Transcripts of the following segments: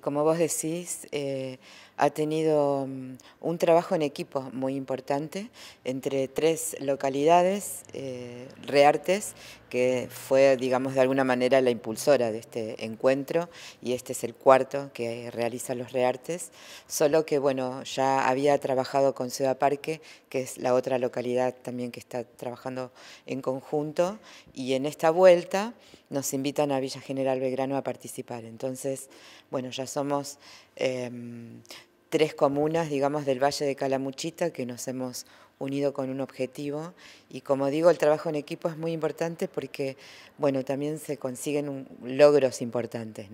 Como vos decís, eh, ha tenido mm, un trabajo en equipo muy importante entre tres localidades, eh, Reartes, que fue, digamos, de alguna manera la impulsora de este encuentro, y este es el cuarto que realiza los Reartes, solo que, bueno, ya había trabajado con Ciudad Parque, que es la otra localidad también que está trabajando en conjunto, y en esta vuelta nos invitan a Villa General Belgrano a participar. Entonces, bueno, ya somos em, tres comunas, digamos, del Valle de Calamuchita que nos hemos unido con un objetivo. Y como digo, el trabajo en equipo es muy importante porque, bueno, también se consiguen logros importantes,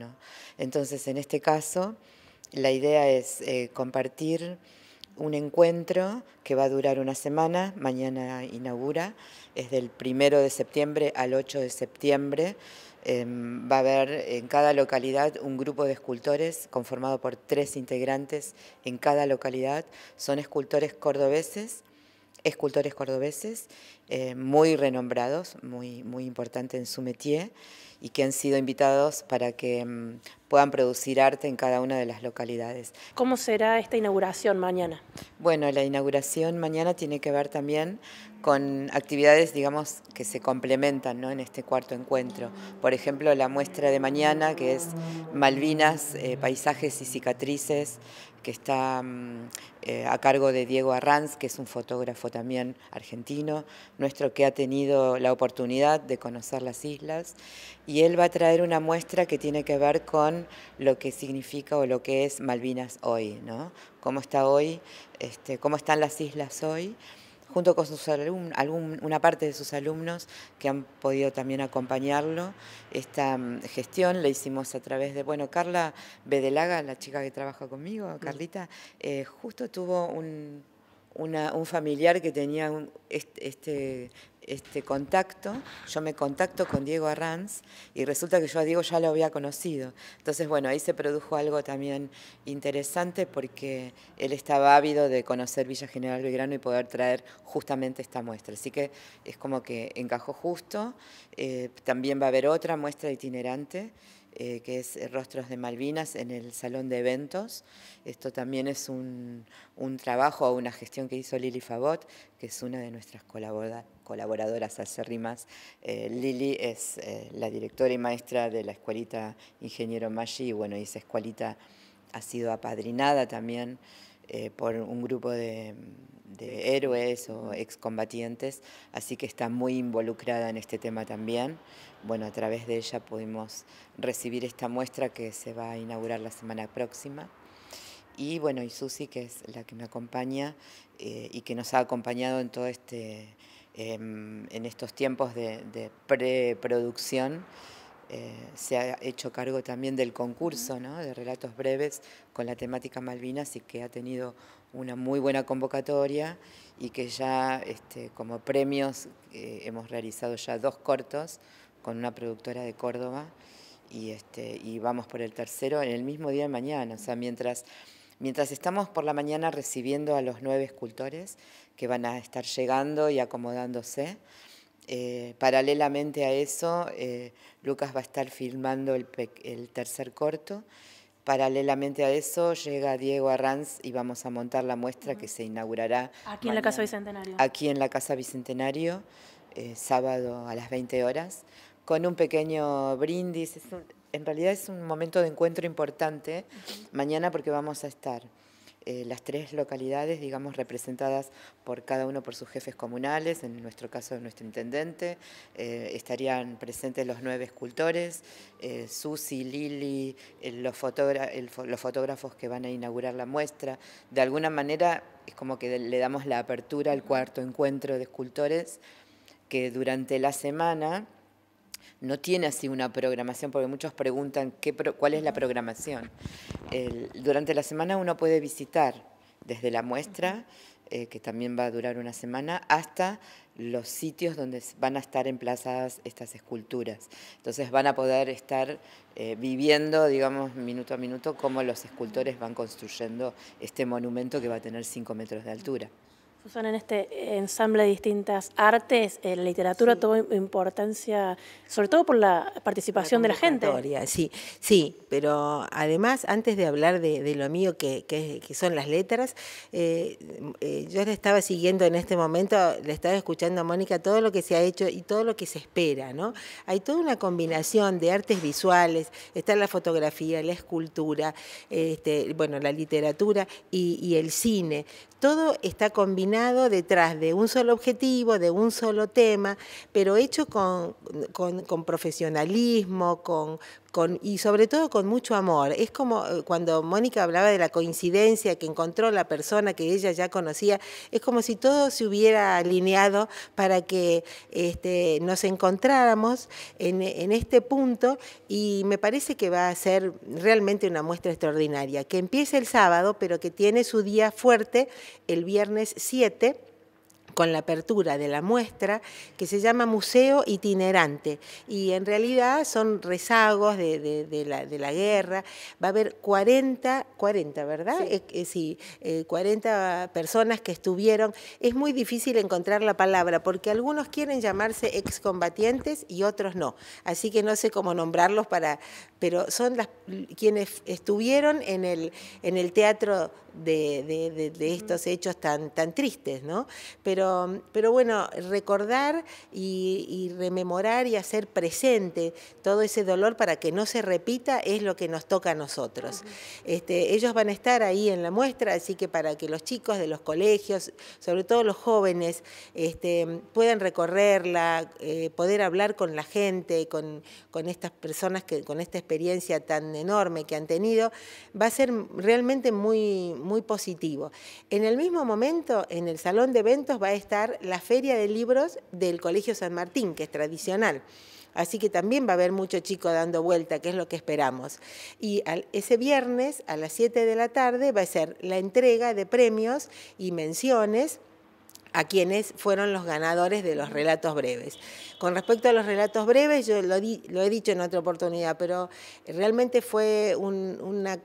Entonces, en este caso, la idea es eh, compartir un encuentro que va a durar una semana, mañana inaugura, es del primero de septiembre al 8 de septiembre, Em, va a haber en cada localidad un grupo de escultores conformado por tres integrantes en cada localidad. Son escultores cordobeses escultores cordobeses eh, muy renombrados, muy, muy importantes en su métier y que han sido invitados para que mm, puedan producir arte en cada una de las localidades. ¿Cómo será esta inauguración mañana? Bueno, la inauguración mañana tiene que ver también con actividades, digamos, que se complementan ¿no? en este cuarto encuentro. Por ejemplo, la muestra de mañana, que es Malvinas, eh, Paisajes y Cicatrices, que está mm, eh, a cargo de Diego Arranz, que es un fotógrafo también argentino, nuestro que ha tenido la oportunidad de conocer las islas, y él va a traer una muestra que tiene que ver con lo que significa o lo que es Malvinas hoy, ¿no? Cómo está hoy, este, cómo están las islas hoy junto con sus alumnos algún, una parte de sus alumnos que han podido también acompañarlo. Esta mm, gestión la hicimos a través de, bueno, Carla Bedelaga, la chica que trabaja conmigo, Carlita, eh, justo tuvo un familiar que tenía este, este contacto, yo me contacto con Diego Arranz y resulta que yo a Diego ya lo había conocido. Entonces, bueno, ahí se produjo algo también interesante porque él estaba ávido de conocer Villa General Belgrano y poder traer justamente esta muestra. Así que es como que encajó justo. Eh, también va a haber otra muestra itinerante eh, que es eh, Rostros de Malvinas en el Salón de Eventos. Esto también es un, un trabajo o una gestión que hizo Lili Favot, que es una de nuestras colaboradoras acérrimas. Eh, Lili es la directora y maestra de la escuelita Ingeniero Maggi y bueno, esa escuelita ha sido apadrinada también eh, por un grupo de, héroes o excombatientes, así que está muy involucrada en este tema también. Bueno, a través de ella pudimos recibir esta muestra que se va a inaugurar la semana próxima. Y bueno, y Susi, que es la que me acompaña eh, y que nos ha acompañado en todo este, em, en estos tiempos de preproducción. Eh, se ha hecho cargo también del concurso de relatos breves con la temática Malvinas y que ha tenido una muy buena convocatoria y que ya este, como premios eh, hemos realizado ya dos cortos con una productora de Córdoba y, este, y vamos por el tercero en el mismo día de mañana. O sea, mientras, mientras estamos por la mañana recibiendo a los nueve escultores que van a estar llegando y acomodándose, eh, paralelamente a eso, eh, Lucas va a estar filmando el, tercer corto. Paralelamente a eso, llega Diego Arranz y vamos a montar la muestra que se inaugurará. Aquí en la Casa Bicentenario. Aquí en la Casa Bicentenario, eh, sábado a las 20 horas, con un pequeño brindis. en realidad es un momento de encuentro importante mañana porque vamos a estar. Eh, las tres localidades, digamos, representadas por cada uno por sus jefes comunales, en nuestro caso nuestro intendente, eh, estarían presentes los nueve escultores, eh, Susi, Lili, los fotógrafos que van a inaugurar la muestra. De alguna manera es como que le damos la apertura al cuarto encuentro de escultores que durante la semana no tiene así una programación, porque muchos preguntan qué, cuál es la programación. durante la semana uno puede visitar desde la muestra, eh, que también va a durar una semana, hasta los sitios donde van a estar emplazadas estas esculturas. Entonces van a poder estar eh, viviendo, digamos, minuto a minuto, cómo los escultores van construyendo este monumento que va a tener 5 metros de altura. Son en este ensamble de distintas artes, eh, la literatura sí. importancia, sobre todo por la participación de la gente. Sí, sí, pero además, antes de hablar de, lo mío, que, son las letras, eh, eh, yo le estaba siguiendo en este momento, le estaba escuchando a Mónica todo lo que se ha hecho y todo lo que se espera, ¿no? Hay toda una combinación de artes visuales, está la fotografía, la escultura, este, bueno, la literatura y el cine. Todo está combinado detrás de un solo objetivo, de un solo tema, pero hecho con profesionalismo, con, y sobre todo con mucho amor. Es como eh, cuando Mónica hablaba de la coincidencia que encontró la persona que ella ya conocía, es como si todo se hubiera alineado para que este, nos encontráramos en, este punto y me parece que va a ser realmente una muestra extraordinaria, que empiece el sábado, pero que tiene su día fuerte el viernes 7 con la apertura de la muestra que se llama Museo Itinerante y en realidad son rezagos de, la, guerra. Va a haber 40, 40 ¿verdad? Sí, 40 eh, eh, eh, personas que estuvieron. Es muy difícil encontrar la palabra porque algunos quieren llamarse excombatientes y otros no. Así que no sé cómo nombrarlos para, pero son las, quienes estuvieron en el, en el teatro de, estos hechos tan, tan tristes, ¿no? Pero, pero bueno, recordar y, rememorar y hacer presente todo ese dolor para que no se repita es lo que nos toca a nosotros. Este, ellos van a estar ahí en la muestra, así que para que los chicos de los colegios, sobre todo los jóvenes, este, puedan recorrerla, eh, poder hablar con la gente, con, con estas personas, que, con este experiencia tan enorme que han tenido, va a ser realmente muy, muy positivo. En el mismo momento, en el salón de eventos va a estar la Feria de Libros del Colegio San Martín, que es tradicional. Así que también va a haber mucho chico dando vuelta, que es lo que esperamos. Y ese viernes a las 7 de la tarde va a ser la entrega de premios y menciones a quienes fueron los ganadores de los relatos breves. Con respecto a los relatos breves, yo lo, he dicho en otra oportunidad, pero realmente fue una,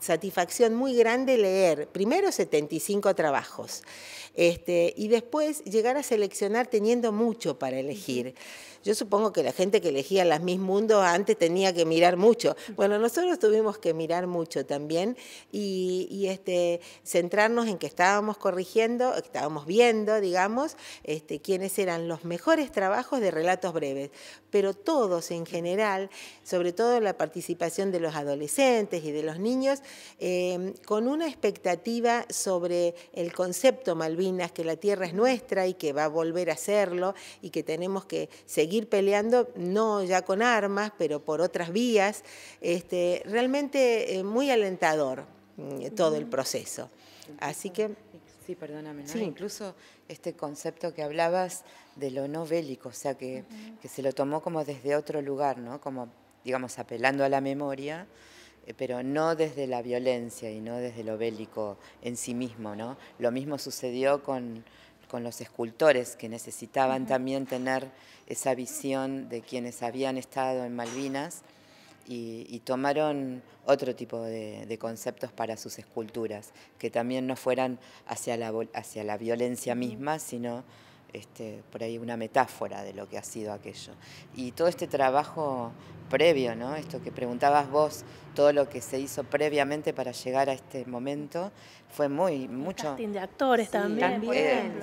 satisfacción muy grande leer primero 75 trabajos este, y después llegar a seleccionar teniendo mucho para elegir. Yo supongo que la gente que elegía las Miss Mundo antes tenía que mirar mucho. Bueno, nosotros tuvimos que mirar mucho también y, este, centrarnos en que estábamos corrigiendo, estábamos viendo, digamos, este, quiénes eran los mejores trabajos de relatos breves. Pero todos en general, sobre todo la participación de los adolescentes y de los niños, em, con una expectativa sobre el concepto Malvinas, que la tierra es nuestra y que va a volver a serlo y que tenemos que seguir seguir peleando, no ya con armas, pero por otras vías, este, realmente eh, muy alentador mm, todo el proceso. Así que... Sí, perdóname, sí. incluso este concepto que hablabas de lo no bélico, o sea, que, que se lo tomó como desde otro lugar, ¿no? Como, digamos, apelando a la memoria, eh, pero no desde la violencia y no desde lo bélico en sí mismo, ¿no? Lo mismo sucedió con con los escultores que necesitaban también tener esa visión de quienes habían estado en Malvinas y, tomaron otro tipo de, de, conceptos para sus esculturas, que también no fueran hacia la, hacia la violencia misma, sino este, por ahí una metáfora de lo que ha sido aquello. Y todo este trabajo previo, ¿no? Esto que preguntabas vos, todo lo que se hizo previamente para llegar a este momento, fue muy, mucho. de actores también.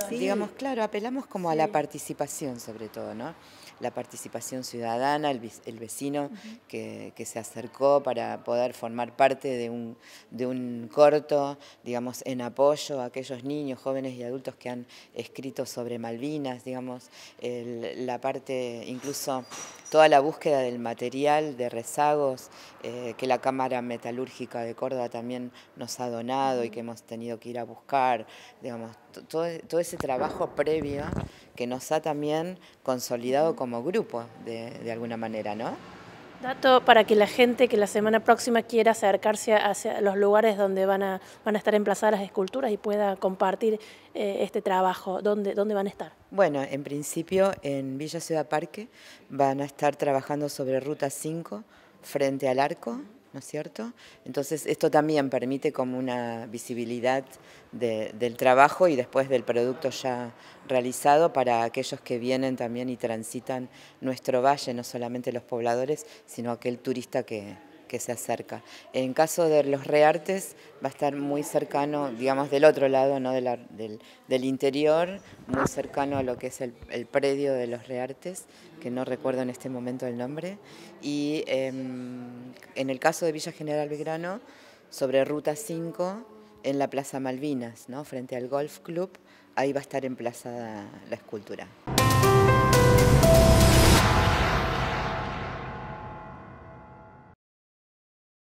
Digamos, claro, apelamos como a la participación sobre todo, ¿no? La participación ciudadana, el, vecino que, se acercó para poder formar parte de un, de un corto, digamos, en apoyo a aquellos niños, jóvenes y adultos que han escrito sobre Malvinas, digamos, la parte, incluso toda la búsqueda del material de rezagos eh, que la Cámara Metalúrgica de Córdoba también nos ha donado y que hemos tenido que ir a buscar, digamos, e, todo, ese trabajo previo que nos ha también consolidado como grupo de, de alguna manera, ¿no? Dato para que la gente que la semana próxima quiera acercarse hacia los lugares donde van a, a estar emplazadas las esculturas y pueda compartir eh, este trabajo. ¿Dónde, ¿Dónde van a estar? Bueno, en principio en Villa Ciudad Parque van a estar trabajando sobre Ruta 5 frente al arco. ¿no es cierto? Entonces esto también permite como una visibilidad del trabajo y después del producto ya realizado para aquellos que vienen también y transitan nuestro valle, no solamente los pobladores, sino aquel turista que, que se acerca. En caso de los reartes, va a estar muy cercano, digamos, del otro lado, no del, del, interior, muy cercano a lo que es el, el, predio de los reartes, que no recuerdo en este momento el nombre. Y em, en el caso de Villa General Belgrano, sobre Ruta 5, en la Plaza Malvinas, ¿no? frente al Golf Club, ahí va a estar emplazada la escultura.